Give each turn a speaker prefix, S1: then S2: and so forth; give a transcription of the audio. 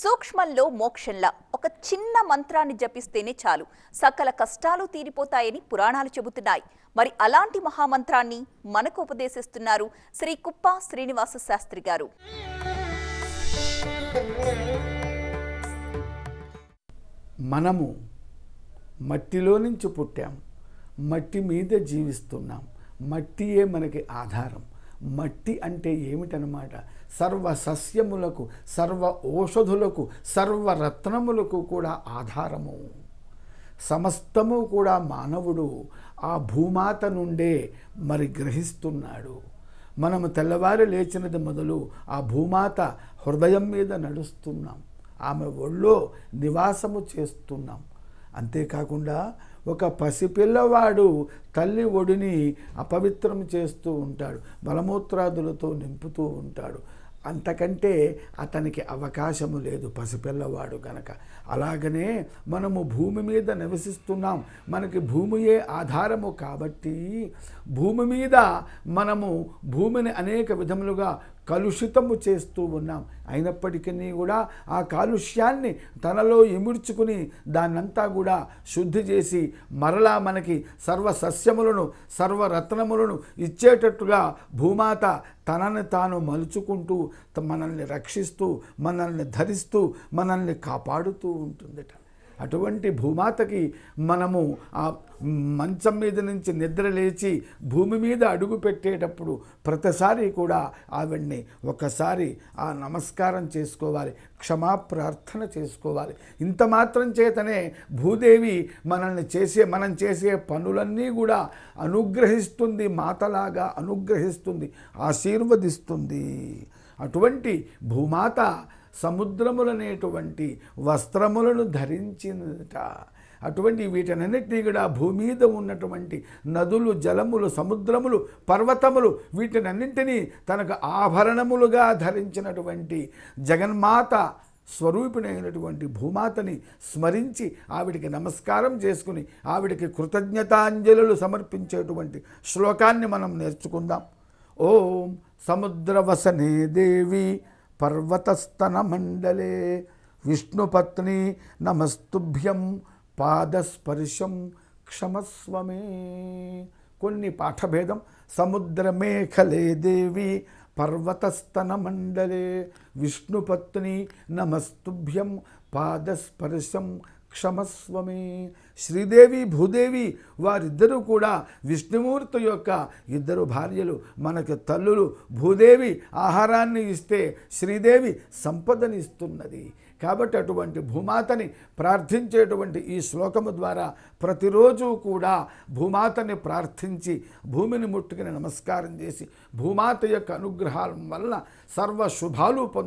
S1: సూక్ష్మంలో మోక్షంలా ఒక చిన్న మంత్రాన్ని జపిస్తేనే చాలు సకల కష్టాలు తీరిపోతాయని పురాణాలు చెబుతున్నాయి మరి అలాంటి మహామంత్రాన్ని మనకు ఉపదేశిస్తున్నారు శ్రీ కుప్ప శ్రీనివాస శాస్త్రి గారు మనము మట్టిలో నుంచి పుట్టాం మట్టి మీద జీవిస్తున్నాం మట్టియే మనకి ఆధారం మట్టి అంటే ఏమిటనమాట సర్వ సస్యములకు సర్వ సర్వ సర్వరత్నములకు కూడా ఆధారము సమస్తము కూడా మానవుడు ఆ భూమాత నుండే మరి గ్రహిస్తున్నాడు మనము తెల్లవారి లేచినది మొదలు ఆ భూమాత హృదయం మీద నడుస్తున్నాం ఆమె ఒళ్ళో నివాసము చేస్తున్నాం అంతేకాకుండా ఒక పసిపిల్లవాడు తల్లి ఒడిని అపవిత్రం చేస్తూ ఉంటాడు బలమూత్రాదులతో నింపుతూ ఉంటాడు అంతకంటే అతనికి అవకాశము లేదు పసిపిల్లవాడు గనక అలాగనే మనము భూమి మీద నివసిస్తున్నాం మనకి భూమియే ఆధారము కాబట్టి భూమి మీద మనము భూమిని అనేక విధములుగా కలుషితము చేస్తూ ఉన్నాం అయినప్పటికీ కూడా ఆ కాలుష్యాన్ని తనలో ఇముడ్చుకుని దాన్నంతా కూడా శుద్ధి చేసి మరలా మనకి సర్వ సస్యములను సర్వరత్నములను ఇచ్చేటట్టుగా భూమాత తనని తాను మలుచుకుంటూ మనల్ని రక్షిస్తూ మనల్ని ధరిస్తూ మనల్ని కాపాడుతూ ఉంటుందట అటువంటి భూమాతకి మనము ఆ మంచం మీద నుంచి నిద్ర లేచి భూమి మీద అడుగు పెట్టేటప్పుడు ప్రతిసారి కూడా ఆవిడ్ని ఒకసారి ఆ నమస్కారం చేసుకోవాలి క్షమా ప్రార్థన చేసుకోవాలి ఇంత మాత్రం చేతనే భూదేవి మనల్ని చేసే మనం చేసే పనులన్నీ కూడా అనుగ్రహిస్తుంది మాతలాగా అనుగ్రహిస్తుంది ఆశీర్వదిస్తుంది అటువంటి భూమాత సముద్రములనేటువంటి వస్త్రములను ధరించిందట అటువంటి వీటినన్నిటినీ కూడా భూమి మీద ఉన్నటువంటి నదులు జలములు సముద్రములు పర్వతములు వీటినన్నింటినీ తనకు ఆభరణములుగా ధరించినటువంటి జగన్మాత స్వరూపిణైనటువంటి భూమాతని స్మరించి ఆవిడికి నమస్కారం చేసుకుని ఆవిడికి కృతజ్ఞతాంజలులు సమర్పించేటువంటి శ్లోకాన్ని మనం నేర్చుకుందాం ఓం समुद्रवसने देवी पर्वतस्तनमण्डले विष्णुपत्नी నమస్తుభ్యం పాదస్పర్శం క్షమస్వమే కొన్ని పాఠభేదం సముద్రమేఖలే దేవి పర్వతస్తనమండలే విష్ణుపత్ని నమస్తుభ్యం పాదస్పర్శం క్షమస్వమి శ్రీదేవి భూదేవి వారిద్దరూ కూడా విష్ణుమూర్తి యొక్క ఇద్దరు భార్యలు మనకు తల్లులు భూదేవి ఆహారాన్ని ఇస్తే శ్రీదేవి సంపదనిస్తున్నది కాబట్టి అటువంటి భూమాతని ప్రార్థించేటువంటి ఈ శ్లోకము ద్వారా ప్రతిరోజు కూడా భూమాతని ప్రార్థించి భూమిని ముట్టుకుని నమస్కారం చేసి భూమాత యొక్క అనుగ్రహాల వల్ల సర్వ శుభాలు